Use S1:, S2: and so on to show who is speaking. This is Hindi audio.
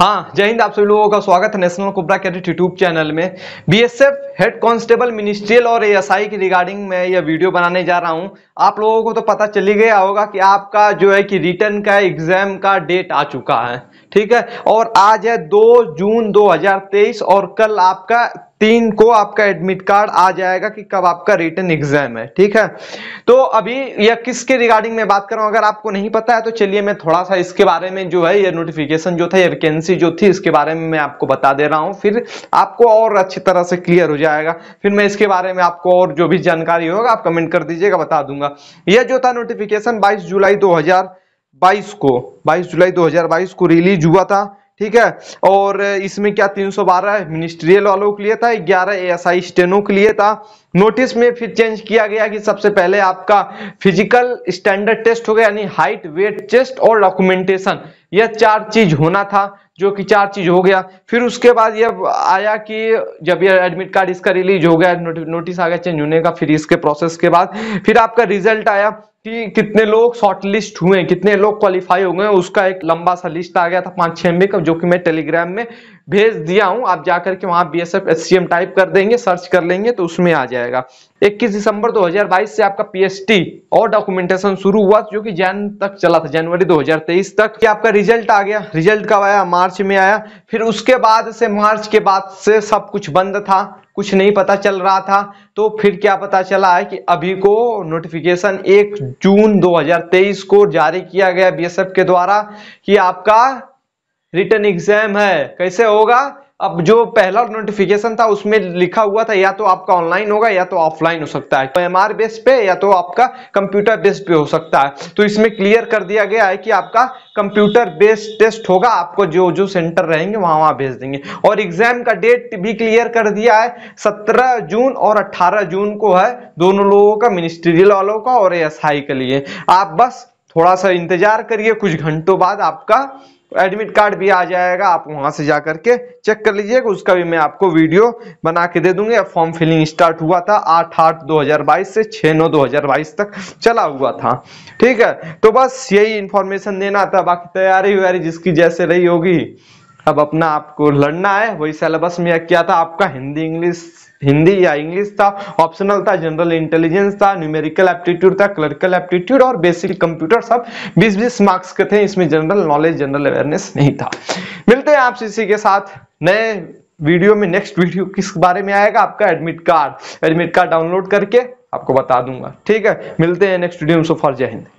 S1: हाँ जय हिंद आप सभी लोगों का स्वागत है national cobra cadet YouTube channel में बीएसएफ हेड कांस्टेबल मिनिस्ट्रियल और एएसआई की रिगार्डिंग मैं यह वीडियो बनाने जा रहा हूँ आप लोगों को तो पता चली गया होगा कि आपका जो है कि रिटर्न का एग्जाम का डेट आ चुका है ठीक है और आज है 2 जून 2023 और कल आपका तीन को आपका एडमिट कार्ड आ जाएगा कि कब आपका रिटर्न एग्जाम है ठीक है तो अभी यह किसके रिगार्डिंग में बात कर रहा हूं अगर आपको नहीं पता है तो चलिए मैं थोड़ा सा इसके बारे में जो है यह नोटिफिकेशन जो था यह वैकेंसी जो थी इसके बारे में मैं आपको बता दे रहा हूं फिर आपको और अच्छी तरह से क्लियर हो जाएगा फिर मैं इसके बारे में आपको और जो भी जानकारी होगा आप कमेंट कर दीजिएगा बता दूंगा यह जो था नोटिफिकेशन बाईस जुलाई दो 2022 को 22 जुलाई 2022 को रिलीज हुआ था ठीक है और इसमें क्या 312 है मिनिस्ट्रियल वालों के लिए था 11 एएसआई स्टेनो के लिए था नोटिस में फिर चेंज किया गया कि सबसे पहले आपका फिजिकल स्टैंडर्ड टेस्ट हो गया यानी हाइट वेट चेस्ट और डॉक्यूमेंटेशन यह चार चीज होना था जो कि चार चीज हो गया फिर उसके बाद यह आया कि जब यह एडमिट कार्ड इसका रिलीज हो गया नोटिस आ गया चेंज होने का फिर इसके प्रोसेस के बाद फिर आपका रिजल्ट आया कि कितने लोग शॉर्ट लिस्ट हुए कितने लोग क्वालिफाई हो गए उसका एक लंबा सा लिस्ट आ गया था पाँच छह में का जो कि मैं टेलीग्राम में भेज दिया हूं आप जाकर के वहां बी एस टाइप कर देंगे सर्च कर लेंगे तो उसमें आ जाएगा 21 दिसंबर 2022 से आपका पीएसटी और डॉक्यूमेंटेशन शुरू हुआ जो कि जैन तक चला था जनवरी 2023 तक कि आपका रिजल्ट आ गया रिजल्ट कब आया मार्च में आया फिर उसके बाद से मार्च के बाद से सब कुछ बंद था कुछ नहीं पता चल रहा था तो फिर क्या पता चला है कि अभी को नोटिफिकेशन 1 जून 2023 को जारी किया गया बीएसएफ के द्वारा कि आपका रिटर्न एग्जाम है कैसे होगा अब जो पहला नोटिफिकेशन था उसमें लिखा हुआ था या तो आपका ऑनलाइन होगा या तो ऑफलाइन हो सकता है तो एमआर बेस पे या तो आपका कंप्यूटर बेस पे हो सकता है तो इसमें क्लियर कर दिया गया है कि आपका कंप्यूटर बेस्ड टेस्ट होगा आपको जो जो सेंटर रहेंगे वहां वहां भेज देंगे और एग्जाम का डेट भी क्लियर कर दिया है सत्रह जून और अट्ठारह जून को है दोनों लोगों का मिनिस्ट्रियल वालों का और एस के लिए आप बस थोड़ा सा इंतजार करिए कुछ घंटों बाद आपका एडमिट कार्ड भी आ जाएगा आप वहां से जा करके चेक कर लीजिएगा उसका भी मैं आपको वीडियो बना के दे दूंगी फॉर्म फिलिंग स्टार्ट हुआ था आठ आठ दो हजार बाईस से छह नौ दो हजार बाईस तक चला हुआ था ठीक है तो बस यही इंफॉर्मेशन देना था बाकी तैयारी व्यारी जिसकी जैसे रही होगी अब अपना आपको लड़ना है वही सिलेबस में क्या था आपका हिंदी इंग्लिश हिंदी या इंग्लिश था ऑप्शनल था जनरल इंटेलिजेंस था न्यूमेरिकल एप्टीट्यूड था क्लर्कल एप्टीट्यूड और बेसिक कंप्यूटर सब 20-20 मार्क्स के थे इसमें जनरल नॉलेज जनरल अवेयरनेस नहीं था मिलते हैं आपसे इसी के साथ नए वीडियो में नेक्स्ट वीडियो किस बारे में आएगा आपका admit card admit card download करके आपको बता दूंगा ठीक है मिलते हैं नेक्स्ट वीडियो में सो फॉर जय हिंद